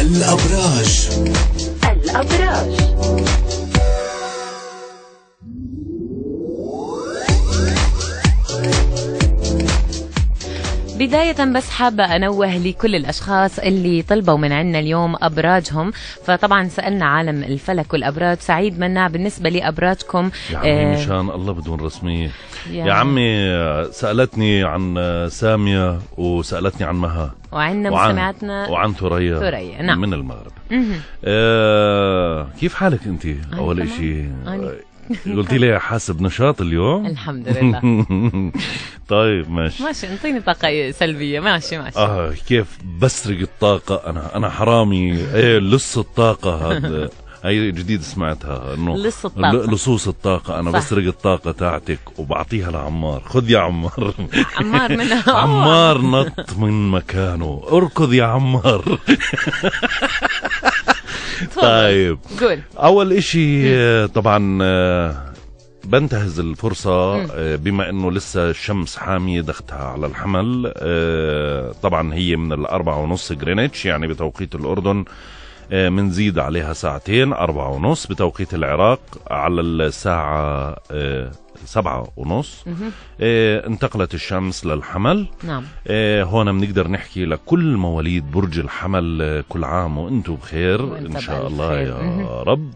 الأبراج الأبراج بداية بس حابة أنوه لكل الأشخاص اللي طلبوا من عنا اليوم أبراجهم فطبعا سألنا عالم الفلك والأبراج سعيد مناع بالنسبة لأبراجكم يا عمي آه مشان الله بدون رسمية يا, يا عمي سألتني عن سامية وسألتني عن مها وعنا مسمعاتنا وعن ثريا ثريا نعم من المغرب آه كيف حالك انت اول شيء آه، قلتي لي حاسب نشاط اليوم الحمد لله طيب ماشي ماشي انطيني طاقه سلبيه ماشي ماشي اه كيف بسرق الطاقه انا انا حرامي ايه لص الطاقه هذا هي جديد سمعتها انه لص الطاقه لصوص الطاقه انا صح. بسرق الطاقه تاعتك وبعطيها لعمار خذ يا عمار عمار من عمار نط من مكانه اركض يا عمار طيب قول اول اشي طبعا آه، بنتهز الفرصة آه، بما انه لسه الشمس حامية دختها على الحمل آه، طبعا هي من الاربعة ونص جرينتش يعني بتوقيت الاردن منزيد عليها ساعتين أربعة ونص بتوقيت العراق على الساعة آه، سبعة ونص إيه انتقلت الشمس للحمل نعم آه، هون بنقدر نحكي لكل مواليد برج الحمل آه، كل عام وانتم بخير ان شاء الله يا مه. رب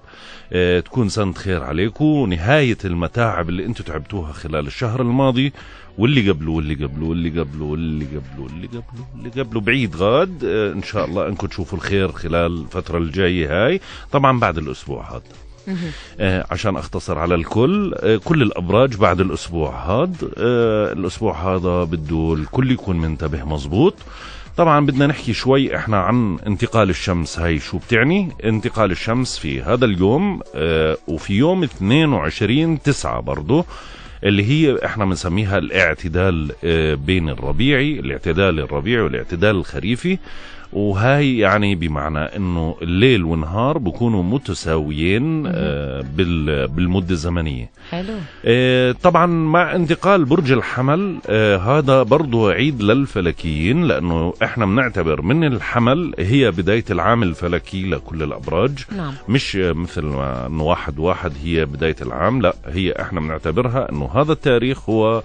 تكون سنة خير عليكم نهاية المتاعب اللي انتم تعبتوها خلال الشهر الماضي واللي قبله واللي قبله واللي قبله واللي قبله واللي قبله واللي قبله بعيد غاد آه، ان شاء الله انكم تشوفوا الخير خلال الفتره الجايه هاي طبعا بعد الاسبوع هذا آه، عشان اختصر على الكل آه، كل الابراج بعد الاسبوع هذا الاسبوع هذا بده الكل يكون منتبه مزبوط طبعا بدنا نحكي شوي احنا عن انتقال الشمس هاي شو بتعني انتقال الشمس في هذا اليوم وفي يوم 22 9 برضه اللي هي احنا بنسميها الاعتدال آه، بين الربيعي الاعتدال الربيعي والاعتدال الخريفي وهاي يعني بمعنى انه الليل والنهار بكونوا متساويين آه، بالمده الزمنيه حلو آه، طبعا مع انتقال برج الحمل آه، هذا برضه عيد للفلكيين لانه احنا بنعتبر من الحمل هي بدايه العام الفلكي لكل الابراج نعم. مش مثل ما انه واحد واحد هي بدايه العام لا هي احنا بنعتبرها انه هذا التاريخ هو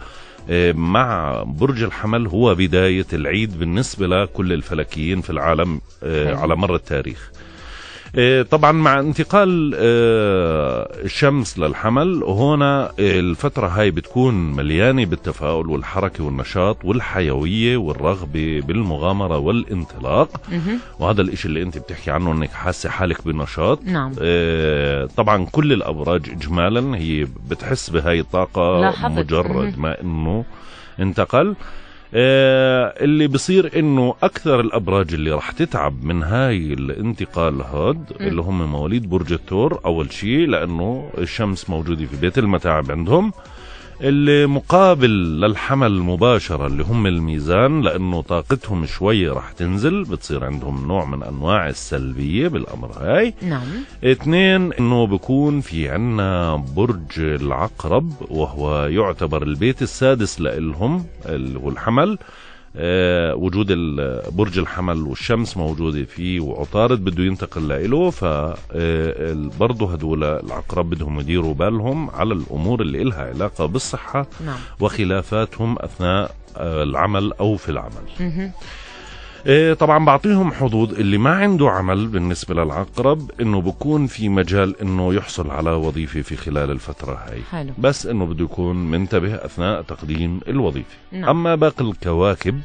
مع برج الحمل هو بداية العيد بالنسبة لكل الفلكيين في العالم آه، على مر التاريخ إيه، طبعا مع انتقال إيه، الشمس للحمل هنا إيه، الفترة هاي بتكون مليانة بالتفاؤل والحركة والنشاط والحيوية والرغبة بالمغامرة والانطلاق وهذا الاشي اللي انت بتحكي عنه انك حاسة حالك بنشاط نعم. طبعا كل الابراج اجمالا هي بتحس بهاي الطاقة مجرد ما انه انتقل آه، اللي بصير انه اكثر الابراج اللي راح تتعب من هاي الانتقال هاد اللي هم مواليد برج الثور اول شيء لانه الشمس موجوده في بيت المتاعب عندهم اللي مقابل للحمل مباشرة اللي هم الميزان لأنه طاقتهم شوي رح تنزل بتصير عندهم نوع من أنواع السلبية بالأمر هاي نعم اثنين أنه بكون في عنا برج العقرب وهو يعتبر البيت السادس لإلهم اللي هو الحمل آه، وجود برج الحمل والشمس موجودة فيه وعطارد بده ينتقل لإله فبرضه هدول العقرب بدهم يديروا بالهم على الأمور اللي إلها علاقة بالصحة نعم. وخلافاتهم أثناء آه، العمل أو في العمل إيه، طبعا بعطيهم حظوظ اللي ما عنده عمل بالنسبة للعقرب انه بكون في مجال انه يحصل على وظيفة في خلال الفترة هاي حلو. بس انه بده يكون منتبه اثناء تقديم الوظيفة نعم. اما باقي الكواكب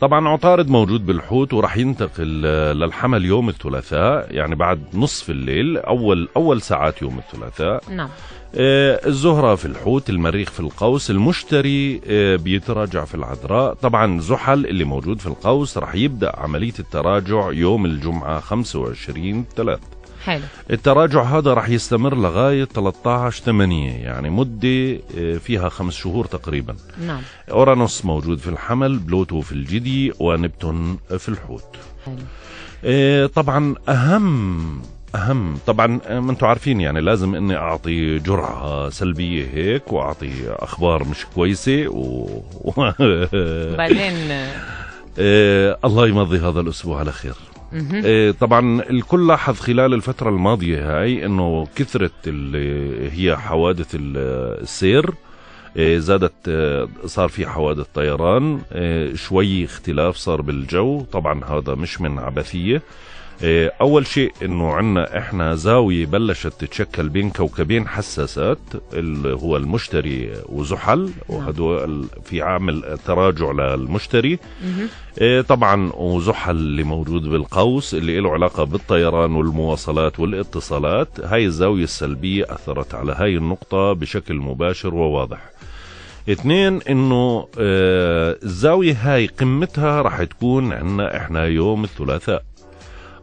طبعا عطارد موجود بالحوت وراح ينتقل آه، للحمل يوم الثلاثاء يعني بعد نصف الليل اول اول ساعات يوم الثلاثاء نعم آه، الزهرة في الحوت المريخ في القوس المشتري آه، بيتراجع في العذراء طبعا زحل اللي موجود في القوس راح يبدأ عملية التراجع يوم الجمعة 25 3 حلو التراجع هذا راح يستمر لغاية 13 8 يعني مدة آه، فيها خمس شهور تقريبا نعم أورانوس موجود في الحمل بلوتو في الجدي ونبتون في الحوت حلو طبعا أهم اهم طبعا ما انتم عارفين يعني لازم اني اعطي جرعه سلبيه هيك واعطي اخبار مش كويسه و بعدين آه الله يمضي هذا الاسبوع على خير آه طبعا الكل لاحظ خلال الفتره الماضيه هاي انه كثره اللي هي حوادث السير إيه، زادت إيه، صار في حوادث طيران إيه، شوي اختلاف صار بالجو طبعا هذا مش من عبثيه إيه، اول شيء انه عندنا احنا زاويه بلشت تتشكل بين كوكبين حساسات اللي هو المشتري وزحل نعم. وهدول في عامل تراجع للمشتري إيه، طبعا وزحل اللي موجود بالقوس اللي له علاقه بالطيران والمواصلات والاتصالات هاي الزاويه السلبيه اثرت على هاي النقطه بشكل مباشر وواضح اثنين انه إيه، الزاويه هاي قمتها راح تكون عندنا احنا يوم الثلاثاء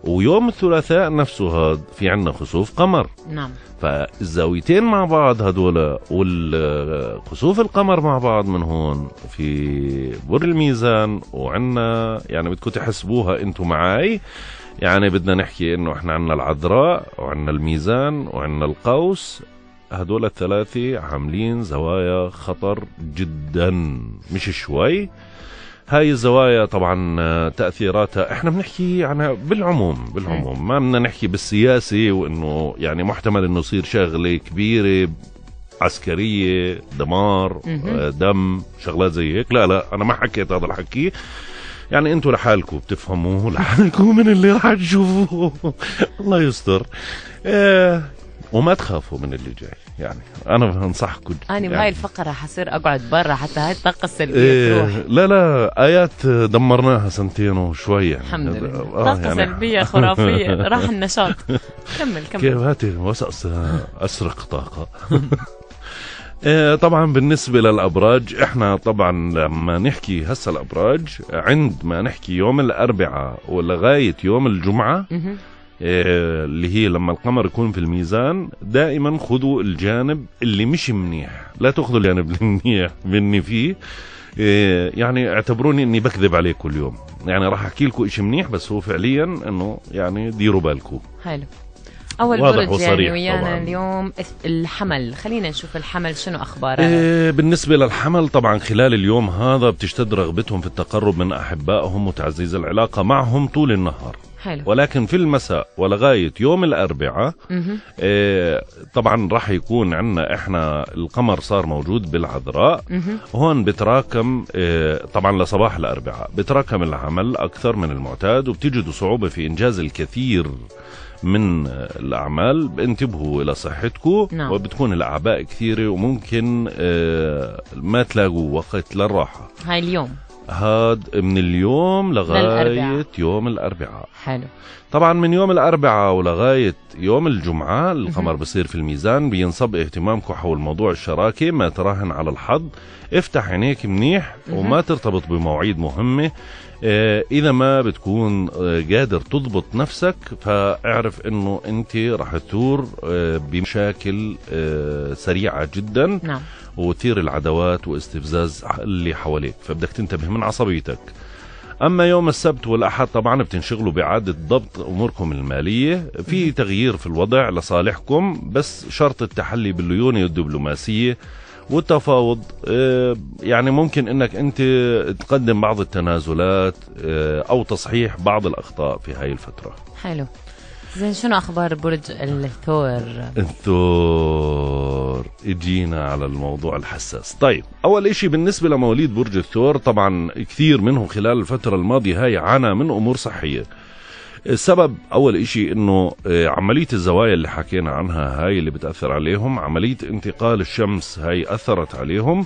ويوم الثلاثاء نفسه هاد في عندنا خسوف قمر نعم فالزاويتين مع بعض هدول والخسوف القمر مع بعض من هون في بر الميزان وعندنا يعني بدكم تحسبوها انتم معي يعني بدنا نحكي انه احنا عندنا العذراء وعندنا الميزان وعندنا القوس هدول الثلاثه عاملين زوايا خطر جدا مش شوي هاي الزوايا طبعا آه، تاثيراتها احنا بنحكي عنها يعني بالعموم بالعموم ما بدنا نحكي بالسياسه وانه يعني محتمل انه يصير شغله كبيره عسكريه دمار آه، دم شغلات زي هيك لا لا انا ما حكيت هذا الحكي يعني انتم لحالكم بتفهموا لحالكم من اللي رح تشوفوه الله يستر آه، وما تخافوا من اللي جاي يعني انا بنصحكم انا يعني. بهاي الفقره حصير اقعد برا حتى هاي الطاقه السلبيه إيه تروح لا لا ايات دمرناها سنتين وشوي يعني الحمد لله آه طاقه يعني. سلبيه خرافيه راح النشاط كمل كمل كيف هاتي اسرق طاقه إيه، طبعا بالنسبه للابراج احنا طبعا لما نحكي هسه الابراج عند ما نحكي يوم الاربعاء ولغايه يوم الجمعه إيه، اللي هي لما القمر يكون في الميزان دائما خذوا الجانب اللي مش منيح لا تاخذوا الجانب المنيح مني فيه إيه، يعني اعتبروني اني بكذب كل يوم يعني راح احكي لكم شيء منيح بس هو فعليا انه يعني ديروا بالكم حلو اول واضح برج يعني ويانا طبعاً. اليوم الحمل خلينا نشوف الحمل شنو اخباره إيه بالنسبه للحمل طبعا خلال اليوم هذا بتشتد رغبتهم في التقرب من احبائهم وتعزيز العلاقه معهم طول النهار حلو. ولكن في المساء ولغاية يوم الأربعاء آه طبعا راح يكون عندنا إحنا القمر صار موجود بالعذراء هون بتراكم آه طبعا لصباح الأربعاء بتراكم العمل أكثر من المعتاد وبتجدوا صعوبة في إنجاز الكثير من الأعمال بانتبهوا إلى صحتكم نعم. وبتكون الأعباء كثيرة وممكن آه ما تلاقوا وقت للراحة هاي اليوم هاد من اليوم لغاية يوم الأربعاء حلو طبعا من يوم الأربعاء ولغاية يوم الجمعة القمر بصير في الميزان بينصب اهتمامكم حول موضوع الشراكة ما تراهن على الحظ افتح عينيك منيح وما ترتبط بمواعيد مهمة آه، اذا ما بتكون آه، قادر تضبط نفسك فاعرف انه انت راح تثور آه، بمشاكل سريعه جدا نعم. وتثير العداوات واستفزاز اللي حواليك فبدك تنتبه من عصبيتك اما يوم السبت والاحد طبعا بتنشغلوا باعاده ضبط اموركم الماليه في تغيير في الوضع لصالحكم بس شرط التحلي بالليونه الدبلوماسيه والتفاوض آه، يعني ممكن انك انت تقدم بعض التنازلات آه، او تصحيح بعض الاخطاء في هاي الفتره حلو زين شنو اخبار برج الثور؟ الثور اجينا على الموضوع الحساس، طيب اول اشي بالنسبة لمواليد برج الثور طبعا كثير منهم خلال الفترة الماضية هاي عانى من امور صحية السبب اول اشي انه آه، عملية الزوايا اللي حكينا عنها هاي اللي بتأثر عليهم عملية انتقال الشمس هاي أثرت عليهم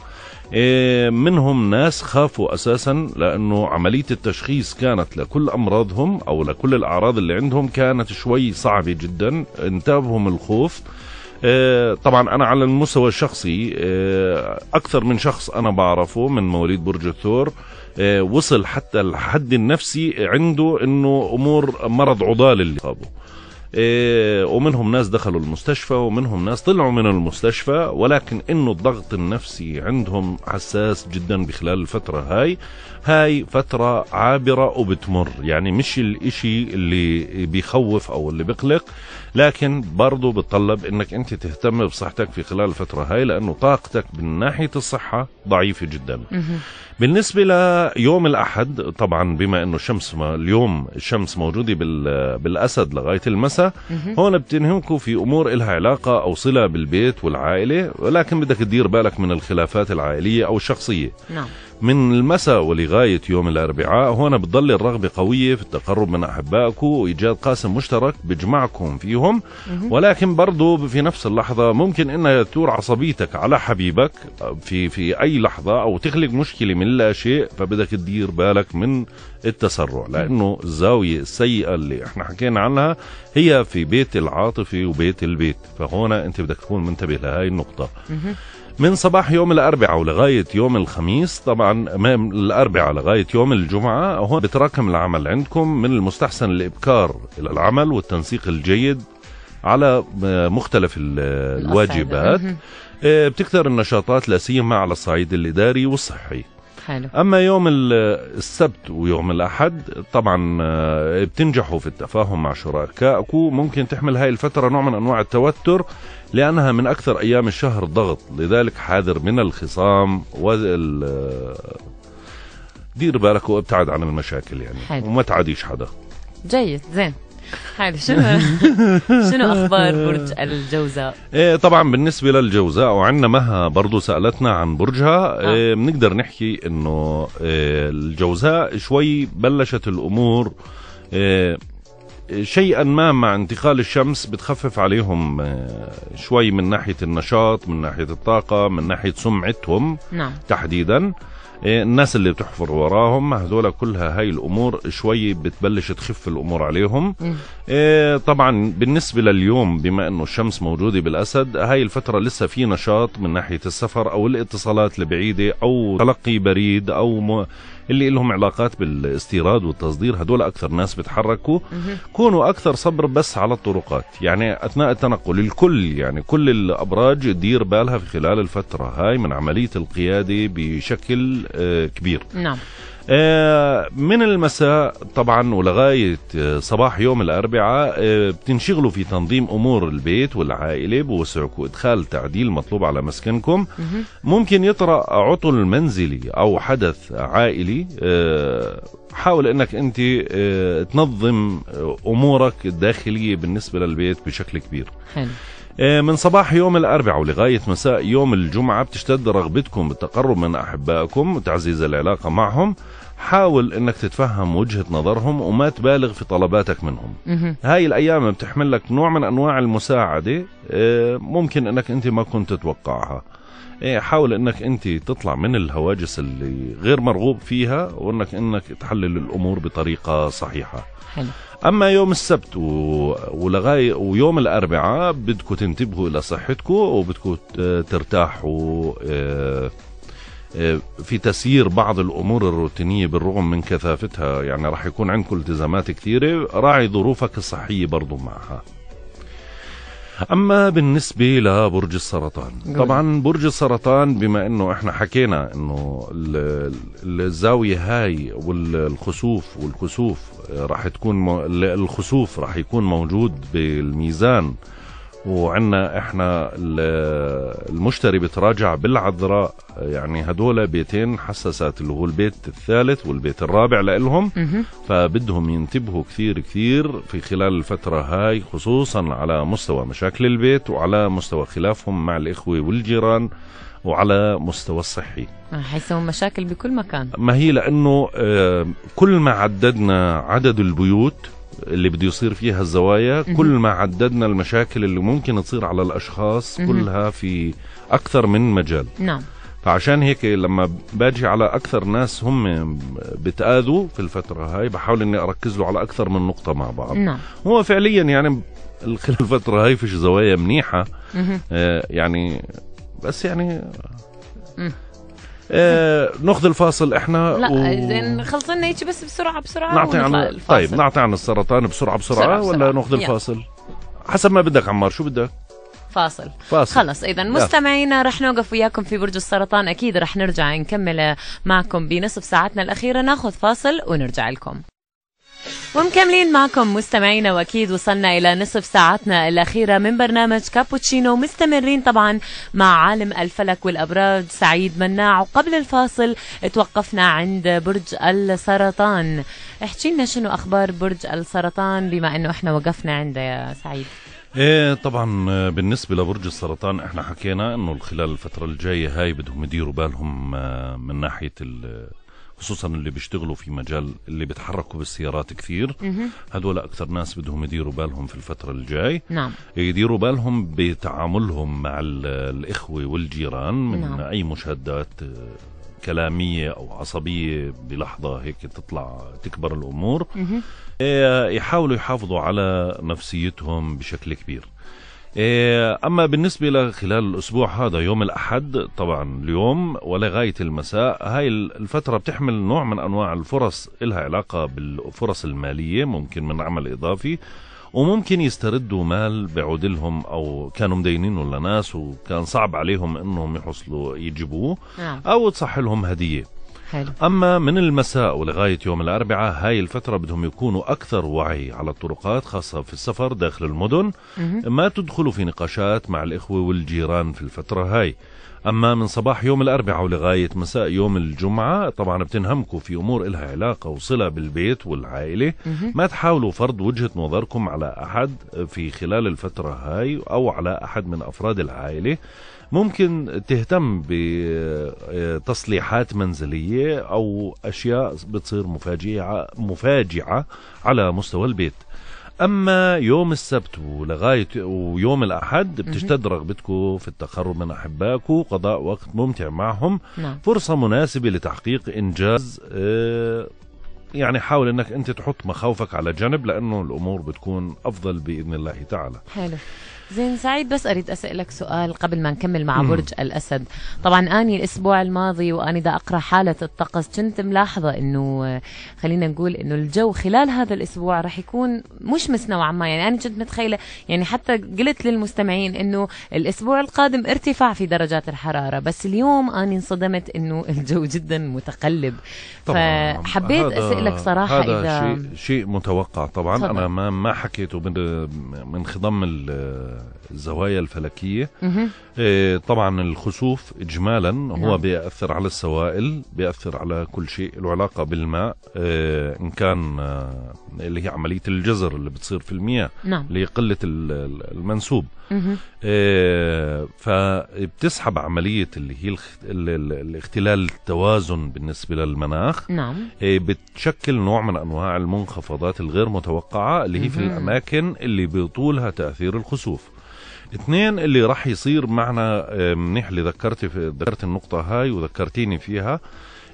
آه، منهم ناس خافوا أساسا لأنه عملية التشخيص كانت لكل أمراضهم أو لكل الأعراض اللي عندهم كانت شوي صعبة جدا انتابهم الخوف آه، طبعا انا على المستوى الشخصي اكثر من شخص انا بعرفه من مواليد برج الثور آه، وصل حتى الحد النفسي عنده انه امور مرض عضال اللي صابه آه، ومنهم ناس دخلوا المستشفى ومنهم ناس طلعوا من المستشفى ولكن انه الضغط النفسي عندهم حساس جدا بخلال الفترة هاي هاي فترة عابرة وبتمر يعني مش الاشي اللي بيخوف او اللي بقلق لكن برضه بتطلب انك انت تهتم بصحتك في خلال الفتره هاي لانه طاقتك من ناحيه الصحه ضعيفه جدا بالنسبه ليوم الاحد طبعا بما انه الشمس ما اليوم الشمس موجوده بالاسد لغايه المساء هون بتنهمكم في امور إلها علاقه او صله بالبيت والعائله ولكن بدك تدير بالك من الخلافات العائليه او الشخصيه نعم من المساء ولغاية يوم الأربعاء هنا بتضل الرغبة قوية في التقرب من أحبائك وإيجاد قاسم مشترك بجمعكم فيهم ولكن برضو في نفس اللحظة ممكن إنها تثور عصبيتك على حبيبك آه، في في أي لحظة أو تخلق مشكلة من لا شيء فبدك تدير بالك من التسرع لأنه الزاوية السيئة اللي احنا حكينا عنها هي في بيت العاطفة وبيت البيت فهون أنت بدك تكون منتبه لهذه النقطة من صباح يوم الأربعاء ولغاية يوم الخميس طبعا من الأربعاء لغاية يوم الجمعة هون بتراكم العمل عندكم من المستحسن الإبكار إلى العمل والتنسيق الجيد على مختلف الواجبات آه، بتكثر النشاطات لا سيما على الصعيد الإداري والصحي حلو. اما يوم السبت ويوم الاحد طبعا آه، بتنجحوا في التفاهم مع شركائكم ممكن تحمل هاي الفتره نوع من انواع التوتر لانها من اكثر ايام الشهر ضغط لذلك حاذر من الخصام وال آه، دير بالك وابتعد عن المشاكل يعني حلو. وما تعاديش حدا جيد زين حلو طيب، شنو شنو اخبار برج الجوزاء؟ إيه طبعا بالنسبه للجوزاء وعندنا مها برضه سالتنا عن برجها آه. إيه بنقدر نحكي انه إيه الجوزاء شوي بلشت الامور إيه شيئا ما مع انتقال الشمس بتخفف عليهم إيه، شوي من ناحيه النشاط من ناحيه الطاقه من ناحيه سمعتهم نعم. تحديدا إيه، الناس اللي بتحفر وراهم هذول كلها هاي الامور شوي بتبلش تخف الامور عليهم إيه، طبعا بالنسبه لليوم بما انه الشمس موجوده بالاسد هاي الفتره لسه في نشاط من ناحيه السفر او الاتصالات البعيده او تلقي بريد او اللي لهم علاقات بالاستيراد والتصدير هدول اكثر ناس بتحركوا كونوا اكثر صبر بس على الطرقات يعني اثناء التنقل الكل يعني كل الابراج دير بالها في خلال الفتره هاي من عمليه القياده بشكل آه، كبير نعم آه، من المساء طبعا ولغاية آه، صباح يوم الأربعاء آه، بتنشغلوا في تنظيم أمور البيت والعائلة بوسعكم إدخال تعديل مطلوب على مسكنكم ممكن يطرأ عطل منزلي أو حدث عائلي حاول أنك أنت تنظم أمورك الداخلية بالنسبة للبيت بشكل كبير حلو آه، من صباح يوم الأربعاء ولغاية مساء يوم الجمعة بتشتد رغبتكم بالتقرب من أحبائكم وتعزيز العلاقة معهم حاول انك تتفهم وجهة نظرهم وما تبالغ في طلباتك منهم هاي الايام بتحمل لك نوع من انواع المساعدة آه، ممكن انك انت ما كنت تتوقعها ايه حاول انك انت تطلع من الهواجس اللي غير مرغوب فيها وانك انك تحلل الامور بطريقه صحيحه حلو. اما يوم السبت و... ولغاية ويوم الاربعاء بدكم تنتبهوا الى صحتكم وبدكم ترتاحوا إيه، إيه، في تسيير بعض الامور الروتينيه بالرغم من كثافتها يعني راح يكون عندكم التزامات كثيره راعي ظروفك الصحيه برضو معها اما بالنسبه لبرج السرطان طبعا برج السرطان بما انه احنا حكينا انه الزاويه هاي والخسوف والكسوف آه، راح تكون الخسوف راح يكون موجود بالميزان وعندنا احنا المشتري بتراجع بالعذراء يعني هدول بيتين حسسات اللي هو البيت الثالث والبيت الرابع لإلهم فبدهم ينتبهوا كثير كثير في خلال الفترة هاي خصوصا على مستوى مشاكل البيت وعلى مستوى خلافهم مع الإخوة والجيران وعلى مستوى الصحي حيسوي مشاكل بكل مكان ما هي لأنه آه، كل ما عددنا عدد البيوت اللي بده يصير فيها الزوايا كل ما عددنا المشاكل اللي ممكن تصير على الاشخاص كلها في اكثر من مجال نعم فعشان هيك لما باجي على اكثر ناس هم بتاذوا في الفتره هاي بحاول اني اركز له على اكثر من نقطه مع بعض نعم. هو فعليا يعني خلال الفتره هاي فيش زوايا منيحه آه يعني بس يعني آه ناخذ الفاصل احنا لا و... زين خلصنا هيك بس بسرعه بسرعه نعطي عن الفاصل. طيب نعطي عن السرطان بسرعه بسرعه, بسرعة ولا ناخذ الفاصل حسب ما بدك عمار شو بدك فاصل فاصل خلص اذا مستمعينا رح نوقف وياكم في برج السرطان اكيد رح نرجع نكمل معكم بنصف ساعتنا الاخيره ناخذ فاصل ونرجع لكم ومكملين معكم مستمعينا واكيد وصلنا الى نصف ساعتنا الاخيره من برنامج كابوتشينو مستمرين طبعا مع عالم الفلك والابراج سعيد مناع وقبل الفاصل توقفنا عند برج السرطان احكي لنا شنو اخبار برج السرطان بما انه احنا وقفنا عنده يا سعيد ايه طبعا آه، بالنسبه لبرج السرطان احنا حكينا انه خلال الفتره الجايه هاي بدهم يديروا بالهم آه، من ناحيه ال خصوصا اللي بيشتغلوا في مجال اللي بيتحركوا بالسيارات كثير هذول اكثر ناس بدهم يديروا بالهم في الفتره الجاي نعم يديروا بالهم بتعاملهم مع الاخوه والجيران من نعم. اي مشادات آه، كلامية أو عصبية بلحظة هيك تطلع تكبر الأمور آه، يحاولوا يحافظوا على نفسيتهم بشكل كبير إيه، أما بالنسبة لخلال الأسبوع هذا يوم الأحد طبعا اليوم ولغاية المساء هاي الفترة بتحمل نوع من أنواع الفرص إلها علاقة بالفرص المالية ممكن من عمل إضافي وممكن يستردوا مال بعود لهم او كانوا مدينينه لناس وكان صعب عليهم انهم يحصلوا يجيبوه نعم. او تصح لهم هديه حلو. أما من المساء ولغاية يوم الأربعاء هاي الفترة بدهم يكونوا أكثر وعي على الطرقات خاصة في السفر داخل المدن مه. ما تدخلوا في نقاشات مع الإخوة والجيران في الفترة هاي أما من صباح يوم الأربعاء ولغاية مساء يوم الجمعة طبعا بتنهمكوا في أمور إلها علاقة وصلة بالبيت والعائلة مه. ما تحاولوا فرض وجهة نظركم على أحد في خلال الفترة هاي أو على أحد من أفراد العائلة ممكن تهتم بتصليحات منزلية أو أشياء بتصير مفاجعة, مفاجعة على مستوى البيت اما يوم السبت ولغايه ويوم الاحد بتشتد رغبتكم في التقرب من احبائكم وقضاء وقت ممتع معهم نعم. فرصه مناسبه لتحقيق انجاز آه، يعني حاول انك انت تحط مخاوفك على جنب لانه الامور بتكون افضل باذن الله تعالى حلو زين سعيد بس اريد اسالك سؤال قبل ما نكمل مع برج الاسد طبعا اني الاسبوع الماضي واني دا اقرا حاله الطقس كنت ملاحظه انه آه، خلينا نقول انه الجو خلال هذا الاسبوع راح يكون مشمس نوعا ما يعني انا كنت متخيله يعني حتى قلت للمستمعين انه الاسبوع القادم ارتفاع في درجات الحراره بس اليوم اني انصدمت انه الجو جدا متقلب فحبيت اسالك صراحه هذا اذا شيء شيء متوقع طبعا طبعا. انا ما ما حكيته من من خضم uh, الزوايا الفلكية إيه، طبعا الخسوف إجمالا هو نعم. بيأثر على السوائل بيأثر على كل شيء له علاقة بالماء إيه، إن كان آه، اللي هي عملية الجزر اللي بتصير في المياه نعم. اللي قلة المنسوب إيه، فبتسحب عملية اللي هي الاختلال التوازن بالنسبة للمناخ نعم. بتشكل نوع من أنواع المنخفضات الغير متوقعة اللي هي في الأماكن اللي بيطولها تأثير الخسوف اثنين اللي راح يصير معنا آه، منيح اللي ذكرت في ذكرت النقطة هاي وذكرتيني فيها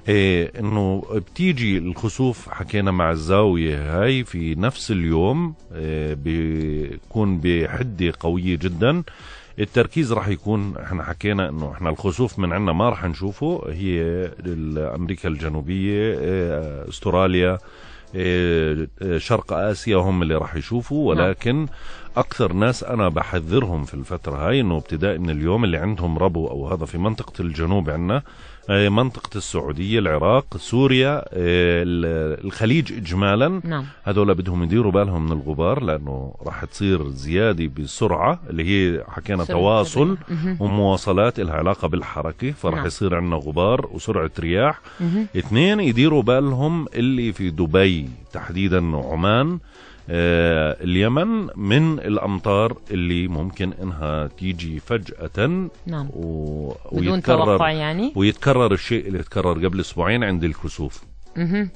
إيه انه بتيجي الخسوف حكينا مع الزاوية هاي في نفس اليوم إيه بيكون بحدة قوية جدا التركيز راح يكون احنا حكينا انه احنا الخسوف من عندنا ما راح نشوفه هي امريكا الجنوبية إيه استراليا آه، آه، شرق اسيا هم اللي راح يشوفوا نعم. ولكن اكثر ناس انا بحذرهم في الفتره هاي انه ابتداء من اليوم اللي عندهم ربو او هذا في منطقه الجنوب عندنا آه، منطقة السعودية العراق سوريا آه، الخليج إجمالا نعم. هذول بدهم يديروا بالهم من الغبار لأنه راح تصير زيادة بسرعة اللي هي حكينا تواصل ومواصلات لها علاقة بالحركة فراح نعم. يصير عندنا غبار وسرعة رياح اثنين يديروا بالهم اللي في دبي تحديدا عمان آه، اليمن من الامطار اللي ممكن انها تيجي فجاه نعم. و... ويتكرر بدون توقع يعني ويتكرر الشيء اللي تكرر قبل اسبوعين عند الكسوف اها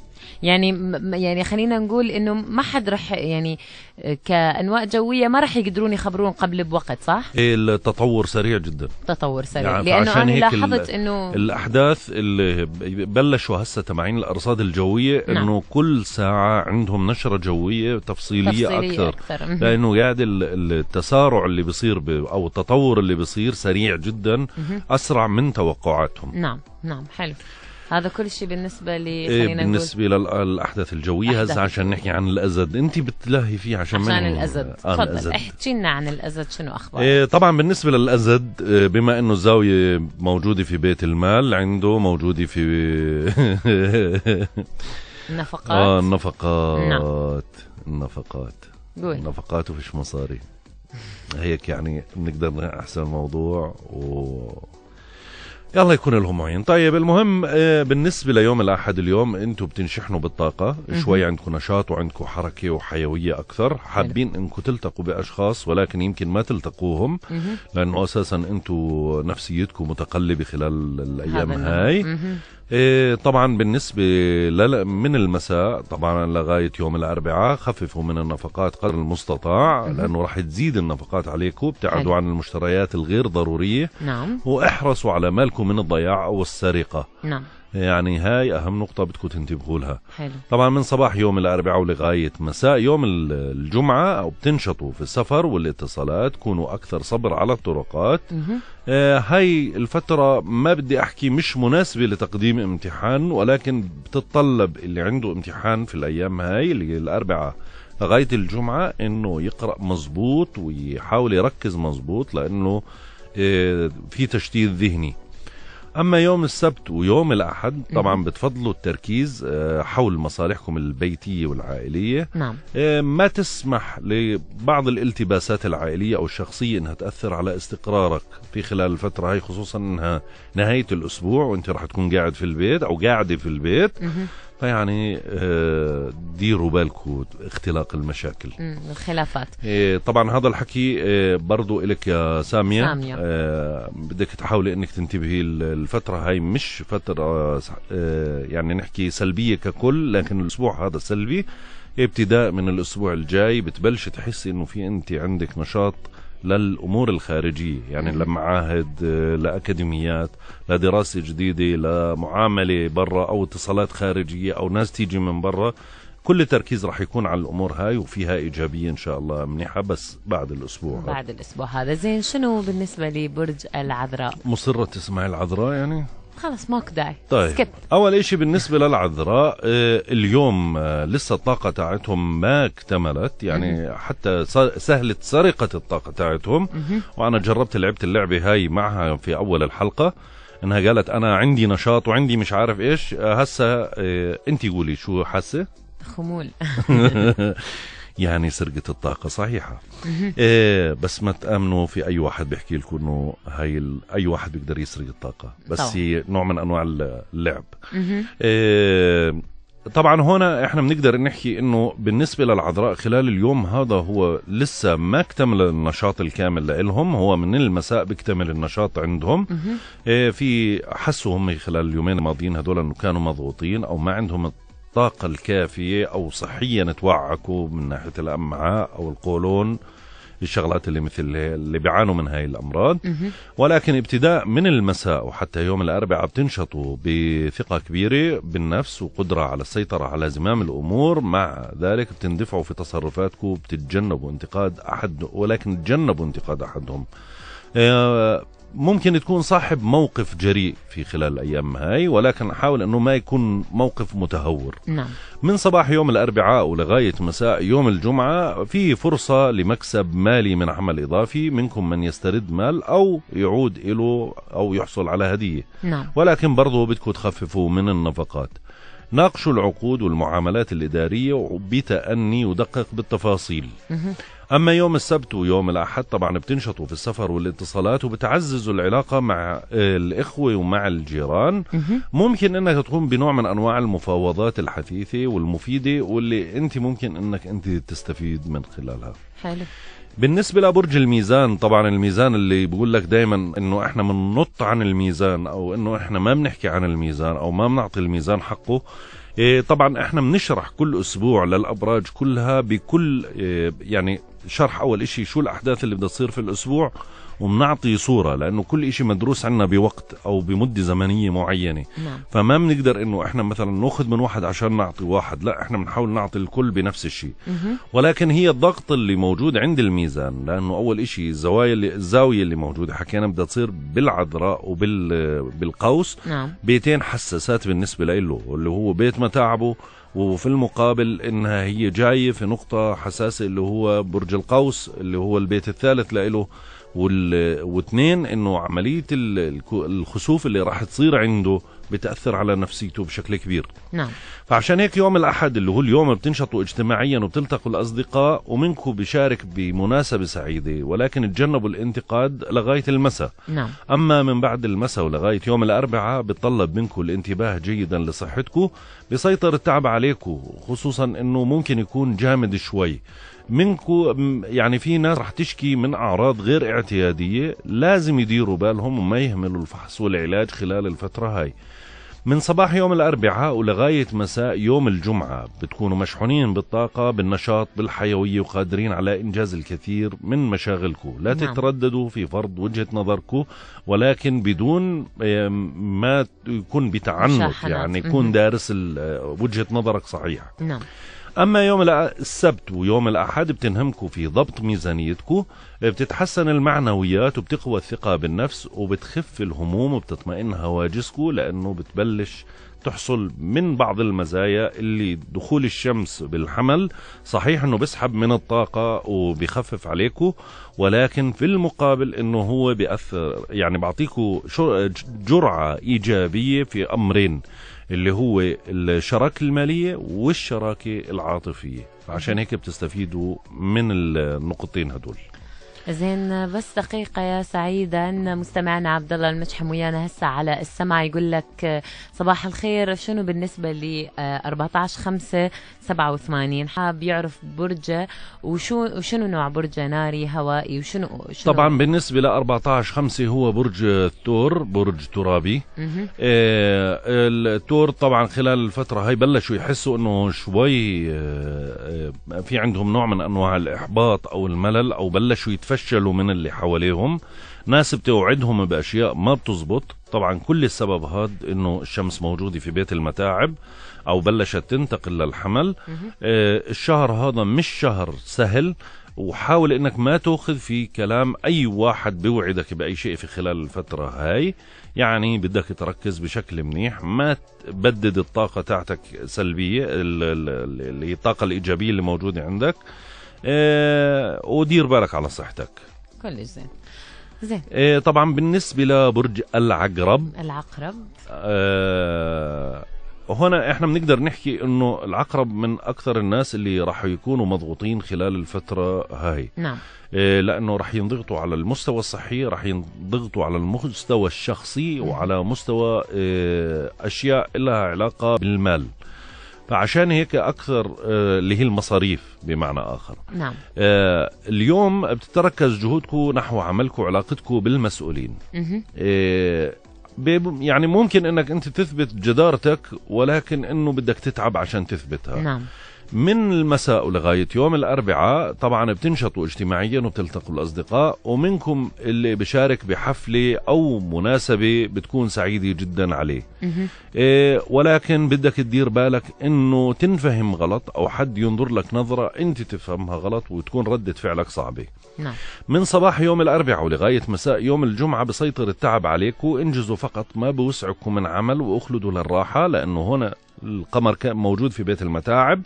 يعني يعني خلينا نقول انه ما حد رح يعني آه، كانواء جويه ما رح يقدرون يخبرون قبل بوقت صح؟ ايه التطور سريع جدا تطور سريع يعني لانه انا لاحظت انه الاحداث اللي بلشوا هسه تبعين الارصاد الجويه نعم. انه كل ساعه عندهم نشره جويه تفصيليه, تفصيلية اكثر, أكثر. لانه قاعد التسارع اللي بصير ب... او التطور اللي بصير سريع جدا مه. اسرع من توقعاتهم نعم نعم حلو هذا كل شيء بالنسبه لي إيه، خلينا بالنسبه للاحداث الجويه هسه عشان نحكي عن الازد انت بتلاهي فيه عشان عشان الازد تفضل احكي لنا عن الازد شنو اخباره إيه، طبعا بالنسبه للازد إيه، بما انه الزاويه موجوده في بيت المال عنده موجوده في النفقات اه النفقات نعم. النفقات قول النفقات وفيش مصاري هيك يعني بنقدر نحسن الموضوع و الله يكون لهم عين طيب المهم آه، بالنسبة ليوم الأحد اليوم أنتم بتنشحنوا بالطاقة شوي عندكم نشاط وعندكم حركة وحيوية أكثر حابين أنكم تلتقوا بأشخاص ولكن يمكن ما تلتقوهم لأنه أساسا أنتم نفسيتكم متقلبة خلال الأيام هاي إيه طبعا بالنسبة من المساء طبعا لغاية يوم الأربعاء خففوا من النفقات قدر المستطاع لأنه راح تزيد النفقات عليكم ابتعدوا عن المشتريات الغير ضرورية نعم وإحرصوا على مالكم من الضياع أو السرقة نعم يعني هاي اهم نقطه بدكم تنتبهوا لها حلو. طبعا من صباح يوم الاربعاء ولغايه مساء يوم الجمعه او بتنشطوا في السفر والاتصالات كونوا اكثر صبر على الطرقات آه هاي الفتره ما بدي احكي مش مناسبه لتقديم امتحان ولكن بتتطلب اللي عنده امتحان في الايام هاي اللي الاربعاء لغايه الجمعه انه يقرا مزبوط ويحاول يركز مزبوط لانه آه في تشتيت ذهني اما يوم السبت ويوم الاحد طبعا بتفضلوا التركيز آه، حول مصالحكم البيتيه والعائليه نعم. آه، ما تسمح لبعض الالتباسات العائليه او الشخصيه انها تاثر على استقرارك في خلال الفتره هاي خصوصا انها نهايه الاسبوع وانت راح تكون قاعد في البيت او قاعده في البيت فيعني آه، ديروا بالكم اختلاق المشاكل الخلافات إيه، طبعا هذا الحكي آه، برضو لك يا سامية, سامية. آه، بدك تحاولي انك تنتبهي الفترة هاي مش فترة يعني نحكي سلبية ككل لكن الاسبوع هذا سلبي ابتداء من الاسبوع الجاي بتبلش تحسي انه في انت عندك نشاط للأمور الخارجية يعني لمعاهد لأكاديميات لدراسة جديدة لمعاملة برا أو اتصالات خارجية أو ناس تيجي من برا كل التركيز رح يكون على الامور هاي وفيها ايجابيه ان شاء الله منيحه بس بعد الاسبوع بعد الاسبوع هذا زين شنو بالنسبه لبرج العذراء مصره تسمعي العذراء يعني خلص ماك داي طيب سكيب. اول شيء بالنسبه للعذراء آه، اليوم آه، لسه الطاقه تاعتهم ما اكتملت يعني حتى سهله سرقه الطاقه تاعتهم وانا جربت لعبت اللعبه هاي معها في اول الحلقه انها قالت انا عندي نشاط وعندي مش عارف ايش آه، هسه انت قولي شو حاسه خمول يعني سرقة الطاقة صحيحة إيه بس ما تآمنوا في أي واحد بيحكي لكم إنه هاي ال... أي واحد بيقدر يسرق الطاقة بس طبعا. هي نوع من أنواع اللعب إيه طبعا هنا احنا بنقدر نحكي انه بالنسبه للعذراء خلال اليوم هذا هو لسه ما اكتمل النشاط الكامل لإلهم هو من المساء بيكتمل النشاط عندهم إيه في حسوا هم خلال اليومين الماضيين هذول انه كانوا مضغوطين او ما عندهم الطاقة الكافية أو صحيا توعكوا من ناحية الأمعاء أو القولون الشغلات اللي مثل اللي بيعانوا من هاي الأمراض ولكن ابتداء من المساء وحتى يوم الأربعاء بتنشطوا بثقة كبيرة بالنفس وقدرة على السيطرة على زمام الأمور مع ذلك بتندفعوا في تصرفاتكم بتتجنبوا انتقاد أحد ولكن تجنبوا انتقاد أحدهم آه، ممكن تكون صاحب موقف جريء في خلال الأيام هاي ولكن أحاول أنه ما يكون موقف متهور نعم. من صباح يوم الأربعاء ولغاية مساء يوم الجمعة في فرصة لمكسب مالي من عمل إضافي منكم من يسترد مال أو يعود له أو يحصل على هدية نعم. ولكن برضه بدكم تخففوا من النفقات ناقشوا العقود والمعاملات الإدارية بتأني ودقق بالتفاصيل أما يوم السبت ويوم الأحد طبعا بتنشطوا في السفر والاتصالات وبتعززوا العلاقة مع الإخوة ومع الجيران ممكن أنك تقوم بنوع من أنواع المفاوضات الحثيثة والمفيدة واللي أنت ممكن أنك أنت تستفيد من خلالها حلو بالنسبة لبرج الميزان طبعا الميزان اللي بقول لك دايما انه احنا بننط عن الميزان او انه احنا ما بنحكي عن الميزان او ما بنعطي الميزان حقه إيه، طبعا احنا بنشرح كل اسبوع للابراج كلها بكل إيه، يعني شرح اول شيء شو الاحداث اللي بدها تصير في الاسبوع وبنعطي صوره لانه كل شيء مدروس عنا بوقت او بمده زمنيه معينه نعم. فما بنقدر انه احنا مثلا ناخذ من واحد عشان نعطي واحد لا احنا بنحاول نعطي الكل بنفس الشيء ولكن هي الضغط اللي موجود عند الميزان لانه اول شيء الزوايا اللي الزاويه اللي موجوده حكينا بدها تصير بالعذراء وبالقوس نعم. بيتين حساسات بالنسبه له اللي هو بيت متاعبه وفي المقابل انها هي جايه في نقطه حساسه اللي هو برج القوس اللي هو البيت الثالث لإله واثنين انه عمليه الخسوف اللي راح تصير عنده بتاثر على نفسيته بشكل كبير نعم فعشان هيك يوم الأحد اللي هو اليوم بتنشطوا اجتماعيا وبتلتقوا الأصدقاء ومنكم بشارك بمناسبة سعيدة ولكن تجنبوا الانتقاد لغاية المساء نعم. أما من بعد المساء ولغاية يوم الأربعاء بتطلب منكم الانتباه جيدا لصحتكم بيسيطر التعب عليكم خصوصا أنه ممكن يكون جامد شوي منكو يعني في ناس رح تشكي من أعراض غير اعتيادية لازم يديروا بالهم وما يهملوا الفحص والعلاج خلال الفترة هاي من صباح يوم الأربعاء ولغاية مساء يوم الجمعة بتكونوا مشحونين بالطاقة بالنشاط بالحيوية وقادرين على إنجاز الكثير من مشاغلكم لا نعم. تترددوا في فرض وجهة نظركم ولكن بدون ما يكون بتعنت يعني يكون دارس آه، وجهة نظرك صحيحة نعم اما يوم السبت ويوم الاحد بتنهمكوا في ضبط ميزانيتكم بتتحسن المعنويات وبتقوى الثقه بالنفس وبتخف الهموم وبتطمئن هواجسكم لانه بتبلش تحصل من بعض المزايا اللي دخول الشمس بالحمل صحيح انه بسحب من الطاقة وبخفف عليكو ولكن في المقابل انه هو بيأثر يعني بعطيكو جرعة ايجابية في امرين اللي هو الشراكة المالية والشراكة العاطفية عشان هيك بتستفيدوا من النقطتين هدول زين بس دقيقة يا سعيدة أن مستمعنا عبد الله المجحم ويانا هسا على السمع يقول لك صباح الخير شنو بالنسبة ل 14 5 87 حاب يعرف برجه وشو وشنو نوع برجه ناري هوائي وشنو وشنو طبعا بالنسبة ل 14 5 هو برج الثور برج ترابي آه الثور طبعا خلال الفترة هاي بلشوا يحسوا انه شوي آه،, آه في عندهم نوع من انواع الاحباط او الملل او بلشوا يتفشوا بيتفشلوا من اللي حواليهم ناس بتوعدهم باشياء ما بتزبط طبعا كل السبب هاد انه الشمس موجوده في بيت المتاعب او بلشت تنتقل للحمل آه الشهر هذا مش شهر سهل وحاول انك ما تاخذ في كلام اي واحد بيوعدك باي شيء في خلال الفتره هاي يعني بدك تركز بشكل منيح ما تبدد الطاقه تاعتك سلبيه اللي الطاقه الايجابيه اللي موجوده عندك آه ودير بالك على صحتك كلش زين زين آه طبعا بالنسبه لبرج العقرب العقرب آه هنا احنا بنقدر نحكي انه العقرب من اكثر الناس اللي راح يكونوا مضغوطين خلال الفتره هاي نعم إيه لانه راح ينضغطوا على المستوى الصحي راح ينضغطوا على المستوى الشخصي وعلى مستوى إيه اشياء لها علاقه بالمال فعشان هيك اكثر آه، اللي هي المصاريف بمعنى اخر نعم آه، اليوم بتتركز جهودكم نحو عملكم وعلاقتكم بالمسؤولين آه، يعني ممكن انك انت تثبت جدارتك ولكن انه بدك تتعب عشان تثبتها نعم من المساء لغاية يوم الأربعاء طبعا بتنشطوا اجتماعيا وبتلتقوا الأصدقاء ومنكم اللي بشارك بحفلة أو مناسبة بتكون سعيدة جدا عليه إيه ولكن بدك تدير بالك أنه تنفهم غلط أو حد ينظر لك نظرة أنت تفهمها غلط وتكون ردة فعلك صعبة نعم. من صباح يوم الأربعاء ولغاية مساء يوم الجمعة بسيطر التعب عليك انجزوا فقط ما بوسعكم من عمل واخلدوا للراحة لأنه هنا القمر كان موجود في بيت المتاعب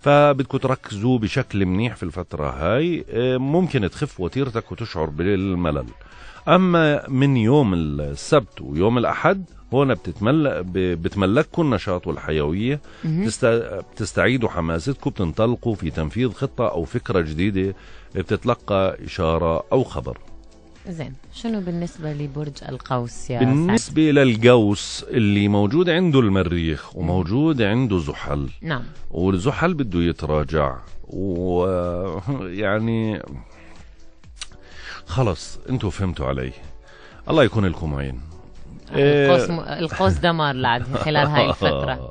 فبدكم تركزوا بشكل منيح في الفترة هاي آه، ممكن تخف وتيرتك وتشعر بالملل أما من يوم السبت ويوم الأحد هون بتتمل بتملككم النشاط والحيويه بتستعيدوا حماستكم بتنطلقوا في تنفيذ خطه او فكره جديده بتتلقى اشاره او خبر زين شنو بالنسبة لبرج القوس يا بالنسبة سعد؟ للقوس اللي موجود عنده المريخ وموجود عنده زحل نعم والزحل بده يتراجع ويعني خلص انتوا فهمتوا علي الله يكون لكم عين القوس م... القوس دمار لعد خلال هاي الفترة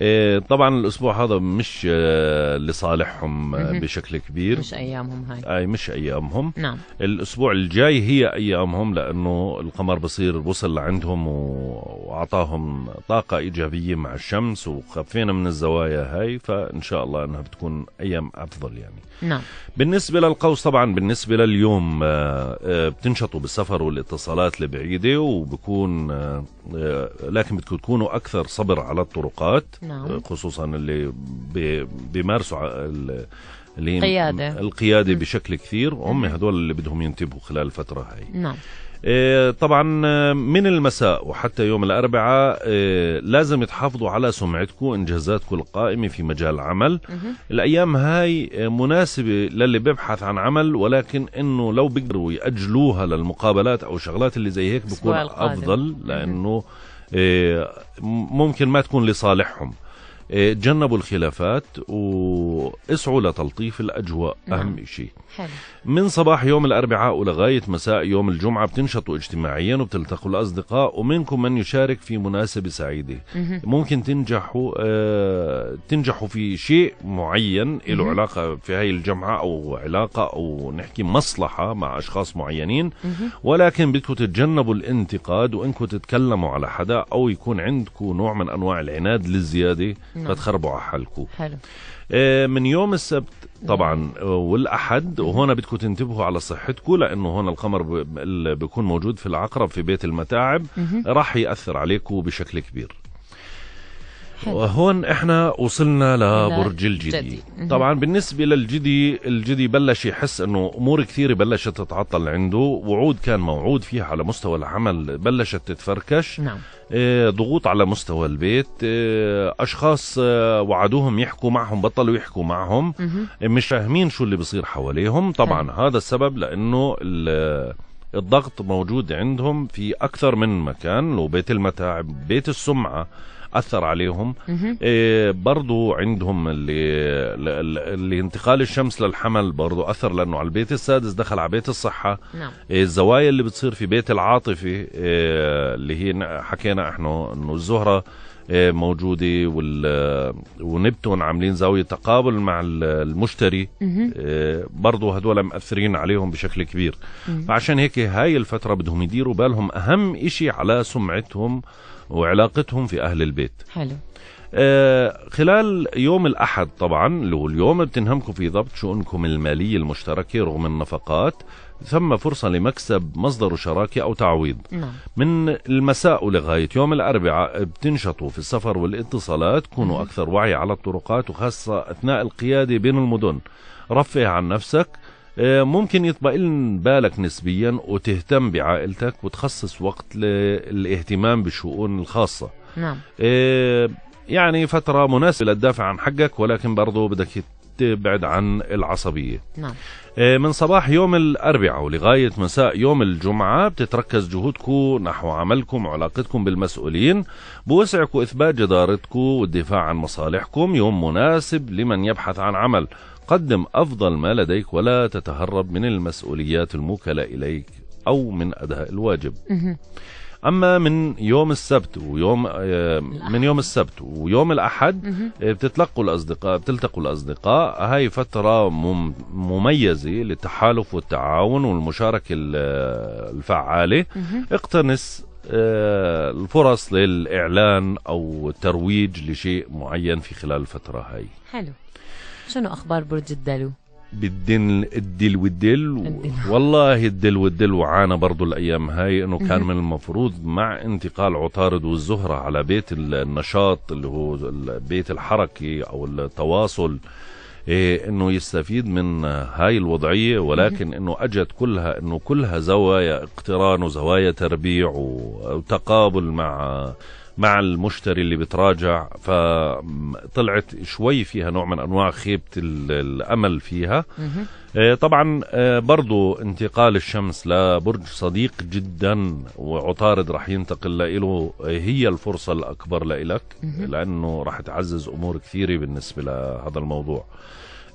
إيه، طبعا الاسبوع هذا مش آه، لصالحهم آه، بشكل كبير مش ايامهم هاي اي مش ايامهم نعم الاسبوع الجاي هي ايامهم لانه القمر بصير وصل لعندهم واعطاهم طاقه ايجابيه مع الشمس وخفينا من الزوايا هاي فان شاء الله انها بتكون ايام افضل يعني نعم بالنسبه للقوس طبعا بالنسبه لليوم آه، بتنشطوا بالسفر والاتصالات البعيده وبكون لكن بدكم تكونوا اكثر صبر على الطرقات نعم. خصوصا اللي بيمارسوا اللي القيادة القيادة م. بشكل كثير هم هدول اللي بدهم ينتبهوا خلال الفترة هاي نعم إيه، طبعا آه، من المساء وحتى يوم الأربعاء آه، لازم تحافظوا على سمعتكم إنجازاتكم القائمة في مجال العمل الأيام هاي آه، مناسبة للي بيبحث عن عمل ولكن إنه لو بيقدروا يأجلوها للمقابلات أو شغلات اللي زي هيك بكون أفضل لأنه آه، ممكن ما تكون لصالحهم إيه، تجنبوا الخلافات واسعوا لتلطيف الاجواء نعم. اهم شيء حلو. من صباح يوم الاربعاء ولغايه مساء يوم الجمعه بتنشطوا اجتماعيا وبتلتقوا الاصدقاء ومنكم من يشارك في مناسبه سعيده مه. ممكن تنجحوا آه تنجحوا في شيء معين له علاقه في هاي الجمعه او علاقه او نحكي مصلحه مع اشخاص معينين مه. ولكن بدكم تتجنبوا الانتقاد وانكم تتكلموا على حدا او يكون عندكم نوع من انواع العناد للزياده نعم. فتخربوا على حالكم حلو آه، من يوم السبت طبعا آه، والاحد وهنا بدكم تنتبهوا على صحتكم لانه هون القمر بيكون موجود في العقرب في بيت المتاعب راح ياثر عليكم بشكل كبير حلو. وهون احنا وصلنا لبرج الجدي طبعا بالنسبه للجدي الجدي بلش يحس انه امور كثيره بلشت تتعطل عنده وعود كان موعود فيها على مستوى العمل بلشت تتفركش نعم. اه ضغوط على مستوى البيت اه اشخاص اه وعدوهم يحكوا معهم بطلوا يحكوا معهم آه، مش فاهمين شو اللي بصير حواليهم طبعا حلو. نعم. هذا السبب لانه آه، الضغط موجود عندهم في اكثر من مكان وبيت بيت المتاعب بيت السمعه اثر عليهم إيه برضو عندهم اللي اللي انتقال الشمس للحمل برضو اثر لانه على البيت السادس دخل على بيت الصحه نعم. إيه الزوايا اللي بتصير في بيت العاطفه إيه اللي هي حكينا احنا انه الزهره إيه، موجودة وال ونبتون عاملين زاوية تقابل مع المشتري إيه، برضه هدول مأثرين عليهم بشكل كبير فعشان هيك هاي الفترة بدهم يديروا بالهم أهم إشي على سمعتهم وعلاقتهم في أهل البيت حلو آه، خلال يوم الأحد طبعا اللي هو اليوم بتنهمكم في ضبط شؤونكم المالية المشتركة رغم النفقات ثم فرصة لمكسب مصدر شراكة أو تعويض نعم. من المساء لغاية يوم الأربعاء بتنشطوا في السفر والاتصالات كونوا أكثر وعي على الطرقات وخاصة أثناء القيادة بين المدن رفه عن نفسك آه، ممكن يطمئن بالك نسبيا وتهتم بعائلتك وتخصص وقت للاهتمام بالشؤون الخاصة نعم آه، يعني فترة مناسبة لتدافع عن حقك ولكن برضه بدك تبعد عن العصبية نعم. آه، من صباح يوم الأربعاء ولغاية مساء يوم الجمعة بتتركز جهودكم نحو عملكم وعلاقتكم بالمسؤولين بوسعكم إثبات جدارتكم والدفاع عن مصالحكم يوم مناسب لمن يبحث عن عمل قدم أفضل ما لديك ولا تتهرب من المسؤوليات الموكلة إليك أو من أداء الواجب اما من يوم السبت ويوم آه، من يوم السبت ويوم الاحد بتتلقوا الاصدقاء بتلتقوا الاصدقاء هاي فتره مميزه للتحالف والتعاون والمشاركه الفعاله اقتنص آه، الفرص للاعلان او الترويج لشيء معين في خلال الفتره هاي حلو شنو اخبار برج الدلو بالدل الدل والدل و... والله الدل والدل وعانى برضو الايام هاي انه كان من المفروض مع انتقال عطارد والزهره على بيت النشاط اللي هو بيت الحركه او التواصل إيه انه يستفيد من هاي الوضعيه ولكن انه اجت كلها انه كلها زوايا اقتران وزوايا تربيع وتقابل مع مع المشتري اللي بتراجع فطلعت شوي فيها نوع من انواع خيبه الامل فيها آه، طبعا آه، برضو انتقال الشمس لبرج صديق جدا وعطارد رح ينتقل له هي الفرصه الاكبر لإلك لانه رح تعزز امور كثيره بالنسبه لهذا الموضوع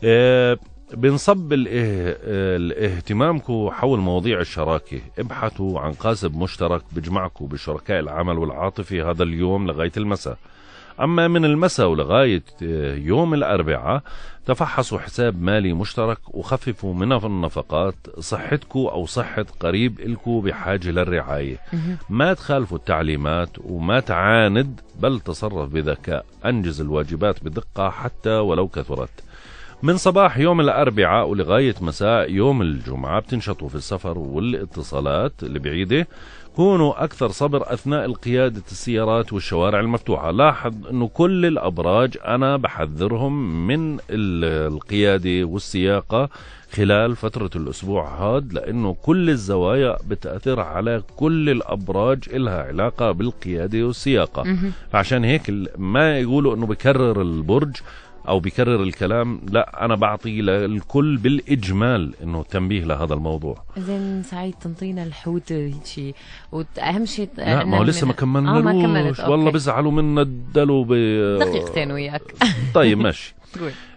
آه، بنصب اهتمامكم حول مواضيع الشراكة ابحثوا عن قاسب مشترك بجمعكم بشركاء العمل والعاطفة هذا اليوم لغاية المساء أما من المساء ولغاية آه، يوم الأربعاء تفحصوا حساب مالي مشترك وخففوا من النفقات صحتكم أو صحة قريب إلكم بحاجة للرعاية ما تخالفوا التعليمات وما تعاند بل تصرف بذكاء أنجز الواجبات بدقة حتى ولو كثرت من صباح يوم الأربعاء ولغاية مساء يوم الجمعة بتنشطوا في السفر والاتصالات البعيدة كونوا أكثر صبر أثناء قيادة السيارات والشوارع المفتوحة لاحظ أنه كل الأبراج أنا بحذرهم من القيادة والسياقة خلال فترة الأسبوع هاد لأنه كل الزوايا بتأثر على كل الأبراج إلها علاقة بالقيادة والسياقة فعشان هيك ما يقولوا أنه بكرر البرج او بكرر الكلام لا انا بعطي للكل بالاجمال انه تنبيه لهذا الموضوع زين سعيد تنطينا الحوت شيء واهم شيء لا ما هو لسه ما كملنا آه ما كملت. والله بيزعلوا منا الدلو ب دقيقتين وياك طيب ماشي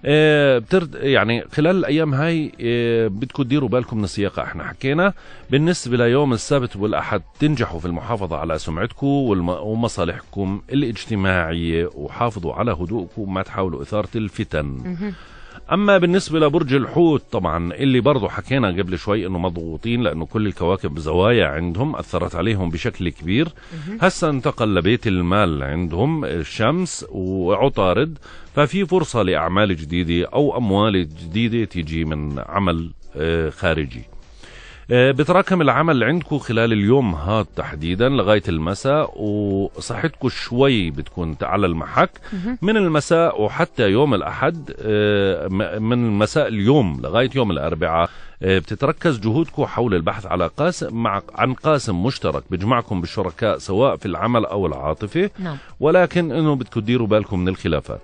آه، بترد يعني خلال الايام هاي آه، بدكم تديروا بالكم من السياقه احنا حكينا بالنسبه ليوم السبت والاحد تنجحوا في المحافظه على سمعتكم ومصالحكم الاجتماعيه وحافظوا على هدوءكم وما تحاولوا اثاره الفتن اما بالنسبه لبرج الحوت طبعا اللي برضه حكينا قبل شوي انه مضغوطين لانه كل الكواكب زوايا عندهم اثرت عليهم بشكل كبير هسه انتقل لبيت المال عندهم الشمس وعطارد ففي فرصه لاعمال جديده او اموال جديده تيجي من عمل آه، خارجي آه، بتراكم العمل عندكم خلال اليوم هذا تحديدا لغايه المساء وصحتكم شوي بتكون على المحك من المساء وحتى يوم الاحد آه، من مساء اليوم لغايه يوم الاربعاء آه، بتتركز جهودكم حول البحث على قاسم مع عن قاسم مشترك بيجمعكم بالشركاء سواء في العمل او العاطفه نعم. ولكن انه بدكم تديروا بالكم من الخلافات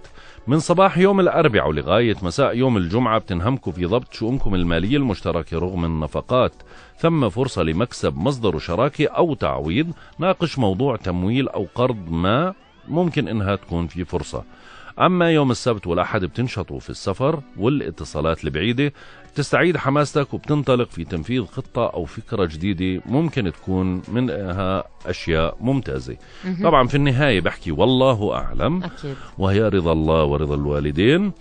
من صباح يوم الأربعاء لغاية مساء يوم الجمعة بتنهمكم في ضبط شؤونكم المالية المشتركة رغم النفقات ثم فرصة لمكسب مصدر شراكة أو تعويض ناقش موضوع تمويل أو قرض ما ممكن إنها تكون في فرصة أما يوم السبت والأحد بتنشطوا في السفر والاتصالات البعيدة بتستعيد حماستك وبتنطلق في تنفيذ خطة أو فكرة جديدة ممكن تكون منها أشياء ممتازة طبعا في النهاية بحكي والله أعلم أكيد. وهي رضا الله ورضا الوالدين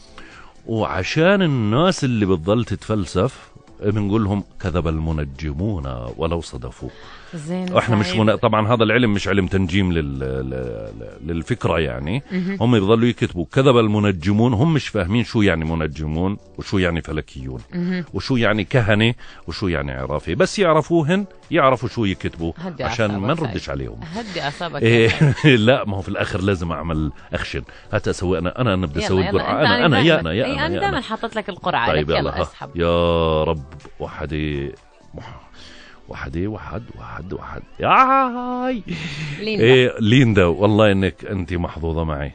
وعشان الناس اللي بتضل تتفلسف بنقول لهم كذب المنجمون ولو صدفوا زين واحنا مش طيب. من... طبعا هذا العلم مش علم تنجيم لل... لل... للفكره يعني مه. هم يظلوا يكتبوا كذب المنجمون هم مش فاهمين شو يعني منجمون وشو يعني فلكيون مه. وشو يعني كهنه وشو يعني عرافي بس يعرفوهن يعرفوا شو يكتبوا عشان ما نردش عليهم هدي اعصابك إيه لا ما هو في الاخر لازم اعمل اخشن هات اسوي انا انا انا بدي اسوي القرعه انا انا يا إيه، انا يا انا انا دائما حاطط لك القرعه طيب يلا اسحب يا رب وحدي واحد ايه واحد واحد واحد ياي ليندا إيه ليندا والله انك انت محظوظه معي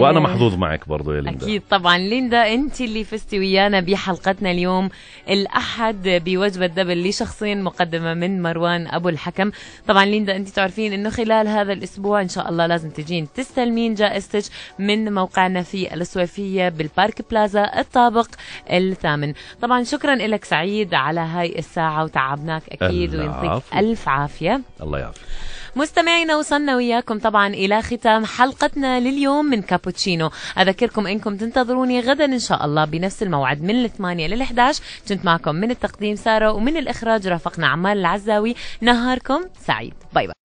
وانا إيه. محظوظ معك برضو يا ليندا اكيد طبعا ليندا انت اللي فزتي ويانا بحلقتنا اليوم الاحد بوجبه دبل لشخصين مقدمه من مروان ابو الحكم طبعا ليندا انت تعرفين انه خلال هذا الاسبوع ان شاء الله لازم تجين تستلمين جائزتك من موقعنا في السويفيه بالبارك بلازا الطابق الثامن طبعا شكرا لك سعيد على هاي الساعه وتعبناك اكيد ويعطيك الف عافيه الله يعافيك مستمعينا وصلنا وياكم طبعا إلى ختام حلقتنا لليوم من كابوتشينو أذكركم أنكم تنتظروني غدا إن شاء الله بنفس الموعد من الثمانيه لل 11 كنت معكم من التقديم سارة ومن الإخراج رافقنا عمال العزاوي نهاركم سعيد باي باي